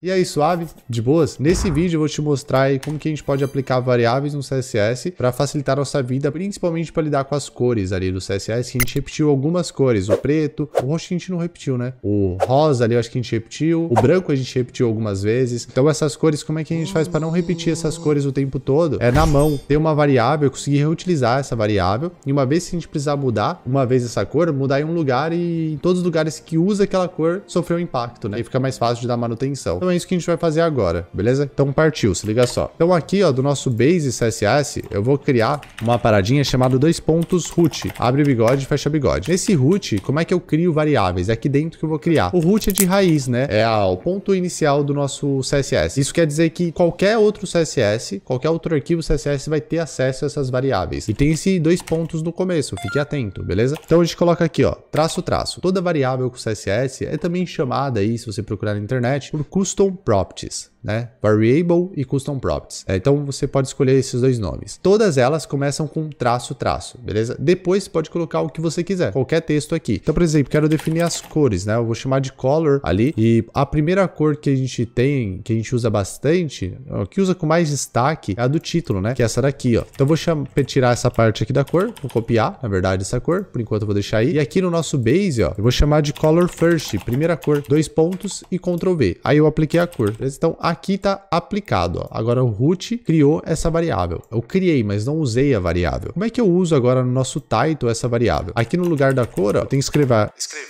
E aí, é suave? De boas? Nesse vídeo eu vou te mostrar como que a gente pode aplicar variáveis no CSS para facilitar a nossa vida, principalmente para lidar com as cores ali do CSS, que a gente repetiu algumas cores, o preto, o roxo a gente não repetiu, né? O rosa ali eu acho que a gente repetiu, o branco a gente repetiu algumas vezes. Então essas cores, como é que a gente faz para não repetir essas cores o tempo todo? É na mão, ter uma variável, conseguir reutilizar essa variável, e uma vez que a gente precisar mudar, uma vez essa cor, mudar em um lugar e em todos os lugares que usa aquela cor sofreu impacto, né? E fica mais fácil de dar manutenção. Então, é isso que a gente vai fazer agora, beleza? Então partiu, se liga só. Então aqui, ó, do nosso base CSS, eu vou criar uma paradinha chamada dois pontos root. Abre bigode, fecha bigode. Nesse root, como é que eu crio variáveis? É aqui dentro que eu vou criar. O root é de raiz, né? É o ponto inicial do nosso CSS. Isso quer dizer que qualquer outro CSS, qualquer outro arquivo CSS vai ter acesso a essas variáveis. E tem esse dois pontos no começo, fique atento, beleza? Então a gente coloca aqui, ó, traço, traço. Toda variável com CSS é também chamada aí, se você procurar na internet, por custo Custom Properties né? Variable e Custom Properties. É, então você pode escolher esses dois nomes. Todas elas começam com traço, traço, beleza? Depois você pode colocar o que você quiser, qualquer texto aqui. Então, por exemplo, quero definir as cores, né? Eu vou chamar de color ali e a primeira cor que a gente tem, que a gente usa bastante, que usa com mais destaque é a do título, né? Que é essa daqui, ó. Então eu vou tirar essa parte aqui da cor, vou copiar, na verdade, essa cor, por enquanto eu vou deixar aí. E aqui no nosso base, ó, eu vou chamar de color first, primeira cor, dois pontos e Ctrl V. Aí eu apliquei a cor. Beleza? Então, aqui está aplicado. Ó. Agora o root criou essa variável. Eu criei, mas não usei a variável. Como é que eu uso agora no nosso title essa variável? Aqui no lugar da cor, ó, eu tenho que escrever, escrever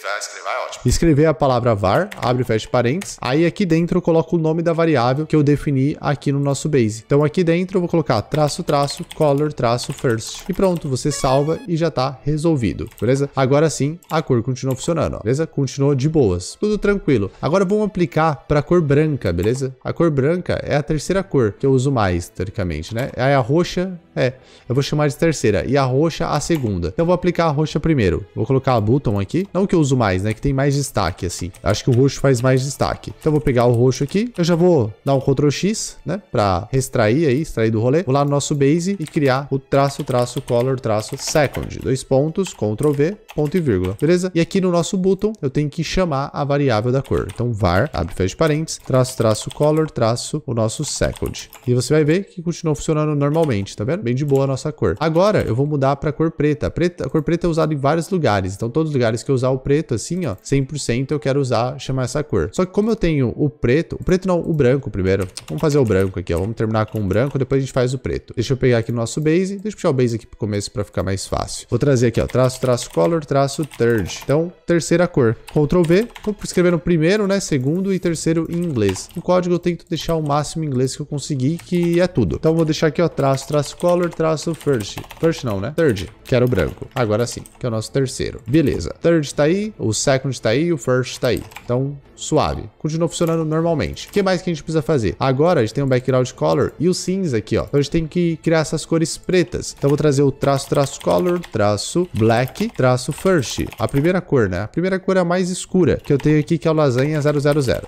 escrever a palavra var, abre e fecha parênteses. Aí aqui dentro eu coloco o nome da variável que eu defini aqui no nosso base. Então aqui dentro eu vou colocar traço, traço, color, traço, first. E pronto, você salva e já tá resolvido, beleza? Agora sim, a cor continua funcionando, beleza? Continuou de boas, tudo tranquilo. Agora vamos aplicar para a cor branca, beleza? A cor branca é a terceira cor que eu uso mais, teoricamente, né? Aí a roxa é, eu vou chamar de terceira e a roxa a segunda. Então eu vou aplicar a roxa primeiro. Vou colocar a button aqui, não que eu uso mais, né? Que tem mais mais destaque, assim. Acho que o roxo faz mais destaque. Então vou pegar o roxo aqui. Eu já vou dar um Ctrl X, né? Pra extrair aí, extrair do rolê. Vou lá no nosso base e criar o traço, traço, color, traço, second. Dois pontos, Ctrl V ponto e vírgula, beleza? E aqui no nosso button, eu tenho que chamar a variável da cor. Então, var, abre fecha parênteses, traço, traço, color, traço, o nosso second. E você vai ver que continua funcionando normalmente, tá vendo? Bem de boa a nossa cor. Agora, eu vou mudar para cor preta. preta. A cor preta é usada em vários lugares. Então, todos os lugares que eu usar o preto, assim, ó, 100% eu quero usar, chamar essa cor. Só que como eu tenho o preto, o preto não, o branco primeiro. Vamos fazer o branco aqui, ó. Vamos terminar com o branco, depois a gente faz o preto. Deixa eu pegar aqui no nosso base. Deixa eu puxar o base aqui pro começo para ficar mais fácil. Vou trazer aqui, ó, traço, traço, color, traço third. Então, terceira cor. Ctrl V, escrever no primeiro, né, segundo e terceiro em inglês. O código eu tento deixar o máximo em inglês que eu conseguir, que é tudo. Então, vou deixar aqui, ó, traço, traço color, traço first. First não, né? Third, quero branco. Agora sim, que é o nosso terceiro. Beleza. Third tá aí, o second tá aí, o first tá aí. Então, suave. Continua funcionando normalmente. O que mais que a gente precisa fazer? Agora a gente tem o um background color e o cinza aqui, ó. Então a gente tem que criar essas cores pretas. Então eu vou trazer o traço, traço color, traço black, traço First, a primeira cor, né? A primeira cor é a mais escura que eu tenho aqui, que é o Lasanha 000.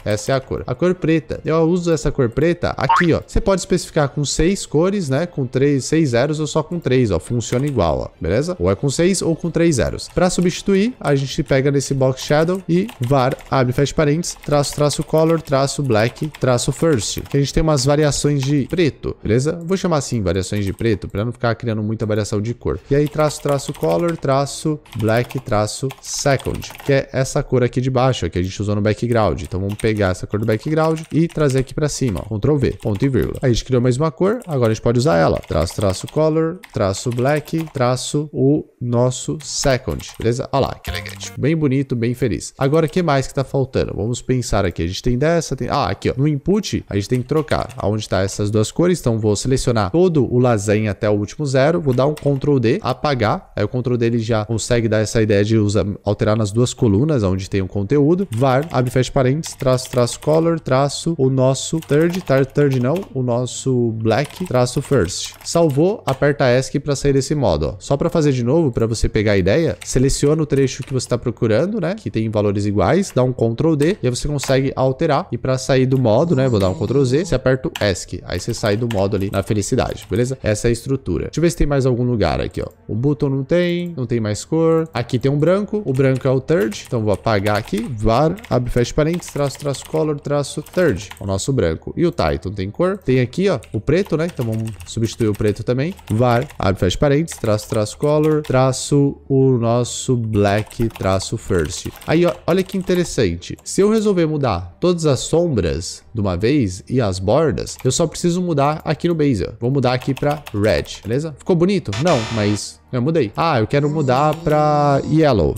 Essa é a cor. A cor preta. Eu uso essa cor preta aqui, ó. Você pode especificar com seis cores, né? Com três, seis zeros ou só com três, ó. Funciona igual, ó. Beleza? Ou é com seis ou com três zeros. Para substituir, a gente pega nesse box shadow e var, abre, fecha parênteses, traço, traço, color, traço, black, traço, first. Que a gente tem umas variações de preto, beleza? Vou chamar assim, variações de preto, para não ficar criando muita variação de cor. E aí, traço, traço, color, traço, black, black-second, que é essa cor aqui de baixo, que a gente usou no background. Então vamos pegar essa cor do background e trazer aqui para cima, Ctrl V, ponto e vírgula. Aí a gente criou mais uma cor, agora a gente pode usar ela. Traço, traço color, traço black, traço o nosso second, beleza? Olha lá, que legal Bem bonito, bem feliz. Agora, o que mais que tá faltando? Vamos pensar aqui. A gente tem dessa, tem... Ah, aqui, ó. No input, a gente tem que trocar aonde tá essas duas cores. Então, vou selecionar todo o lasanha até o último zero, vou dar um Ctrl D, apagar. Aí o Ctrl D, ele já consegue dar essa ideia de usar, alterar nas duas colunas, onde tem o um conteúdo. var, abre fecha parênteses, traço, traço, color, traço, o nosso third, tar, third não, o nosso black, traço first. Salvou, aperta ESC para sair desse modo. Ó. Só para fazer de novo, para você pegar a ideia, seleciona o trecho que você está procurando, né, que tem valores iguais, dá um Ctrl D, e aí você consegue alterar. E para sair do modo, né, vou dar um Ctrl Z, você aperta o ESC. Aí você sai do modo ali na felicidade, beleza? Essa é a estrutura. Deixa eu ver se tem mais algum lugar aqui, ó. O button não tem, não tem mais cor, Aqui tem um branco. O branco é o third. Então vou apagar aqui. Var, abre, fecha parênteses, traço, traço, color, traço, third. É o nosso branco. E o Titan tem cor. Tem aqui, ó, o preto, né? Então vamos substituir o preto também. Var, abre, fecha parênteses, traço, traço, color, traço, o nosso black, traço, first. Aí, ó, olha que interessante. Se eu resolver mudar todas as sombras de uma vez e as bordas, eu só preciso mudar aqui no base. Ó. Vou mudar aqui para red, beleza? Ficou bonito? Não, mas eu mudei. Ah, eu quero mudar pra yellow.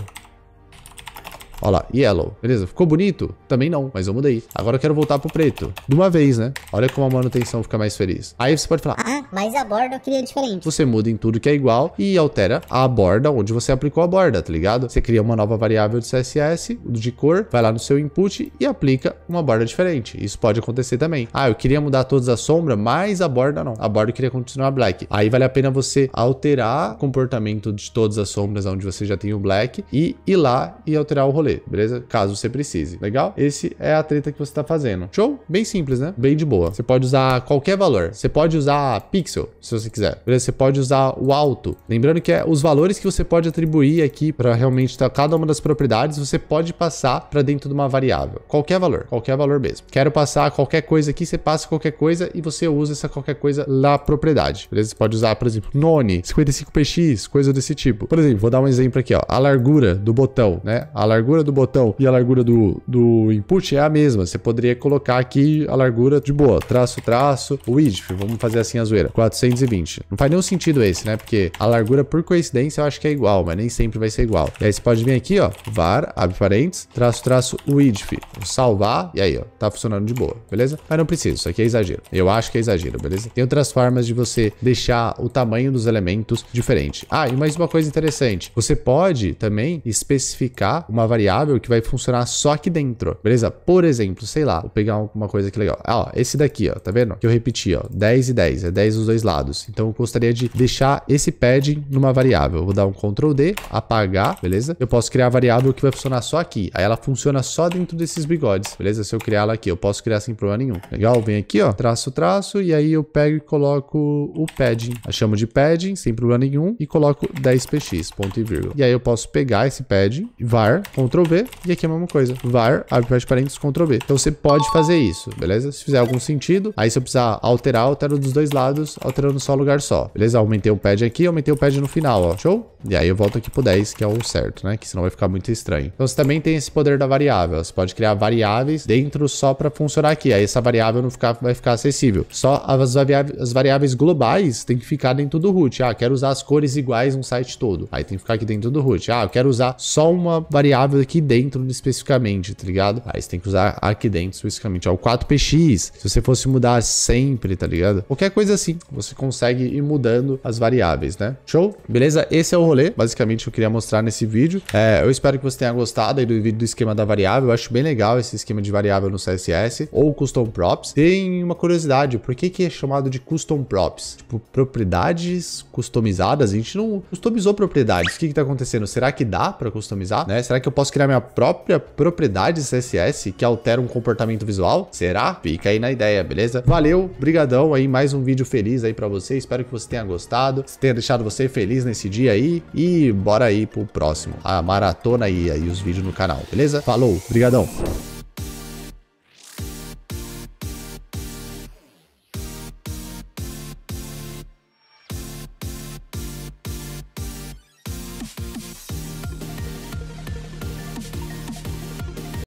Olha lá, yellow. Beleza, ficou bonito? Também não, mas eu mudei. Agora eu quero voltar pro preto. De uma vez, né? Olha como a manutenção fica mais feliz. Aí você pode falar, ah, mas a borda eu queria diferente. Você muda em tudo que é igual e altera a borda onde você aplicou a borda, tá ligado? Você cria uma nova variável de CSS, de cor, vai lá no seu input e aplica uma borda diferente. Isso pode acontecer também. Ah, eu queria mudar todas a sombra, mas a borda não. A borda eu queria continuar black. Aí vale a pena você alterar o comportamento de todas as sombras onde você já tem o black e ir lá e alterar o rolê beleza? Caso você precise. Legal? Esse é a treta que você tá fazendo. Show? Bem simples, né? Bem de boa. Você pode usar qualquer valor. Você pode usar pixel, se você quiser. Beleza? Você pode usar o alto. Lembrando que é os valores que você pode atribuir aqui para realmente tá cada uma das propriedades, você pode passar para dentro de uma variável. Qualquer valor. Qualquer valor mesmo. Quero passar qualquer coisa aqui, você passa qualquer coisa e você usa essa qualquer coisa na propriedade. Beleza? Você pode usar, por exemplo, none, 55px, coisa desse tipo. Por exemplo, vou dar um exemplo aqui, ó. A largura do botão, né? A largura largura do botão e a largura do, do input é a mesma. Você poderia colocar aqui a largura de boa, traço, traço, width, vamos fazer assim a zoeira, 420. Não faz nenhum sentido esse, né? Porque a largura, por coincidência, eu acho que é igual, mas nem sempre vai ser igual. E aí você pode vir aqui, ó, var, abre parênteses, traço, traço, width, salvar, e aí, ó, tá funcionando de boa, beleza? Mas não precisa, isso aqui é exagero. Eu acho que é exagero, beleza? Tem outras formas de você deixar o tamanho dos elementos diferente. Ah, e mais uma coisa interessante, você pode também especificar uma variável variável que vai funcionar só aqui dentro, beleza? Por exemplo, sei lá, vou pegar uma coisa aqui é legal. Ah, ó, esse daqui, ó, tá vendo? Que eu repeti, ó, 10 e 10, é 10 dos dois lados. Então eu gostaria de deixar esse padding numa variável. vou dar um Ctrl D, apagar, beleza? Eu posso criar a variável que vai funcionar só aqui. Aí ela funciona só dentro desses bigodes, beleza? Se eu criar ela aqui, eu posso criar sem problema nenhum. Legal? Vem aqui, ó, traço, traço, e aí eu pego e coloco o padding. A chamo de padding, sem problema nenhum, e coloco 10px, ponto e vírgula. E aí eu posso pegar esse padding, var, Ctrl Ctrl V. E aqui é a mesma coisa. Var, abre vários parênteses, Ctrl V. Então você pode fazer isso, beleza? Se fizer algum sentido, aí se eu precisar alterar, altero dos dois lados, alterando só lugar só. Beleza? Aumentei o pad aqui, aumentei o pad no final, ó. Show? E aí eu volto aqui pro 10, que é o certo, né? Que senão vai ficar muito estranho. Então você também tem esse poder da variável. Você pode criar variáveis dentro só para funcionar aqui. Aí essa variável não ficar, vai ficar acessível. Só as variáveis, as variáveis globais tem que ficar dentro do root. Ah, quero usar as cores iguais no site todo. Aí tem que ficar aqui dentro do root. Ah, eu quero usar só uma variável aqui dentro especificamente, tá ligado? Aí você tem que usar aqui dentro especificamente. Ó, o 4px, se você fosse mudar sempre, tá ligado? Qualquer coisa assim, você consegue ir mudando as variáveis, né? Show? Beleza? Esse é o rolê, basicamente, que eu queria mostrar nesse vídeo. É, eu espero que você tenha gostado aí do vídeo do esquema da variável. Eu acho bem legal esse esquema de variável no CSS ou custom props. Tem uma curiosidade, por que que é chamado de custom props? Tipo, propriedades customizadas? A gente não customizou propriedades. O que que tá acontecendo? Será que dá para customizar, né? Será que eu posso posso criar minha própria propriedade CSS que altera um comportamento visual? Será? Fica aí na ideia, beleza? Valeu, brigadão aí, mais um vídeo feliz aí pra você. Espero que você tenha gostado, tenha deixado você feliz nesse dia aí. E bora aí pro próximo. A maratona aí, aí os vídeos no canal, beleza? Falou, brigadão!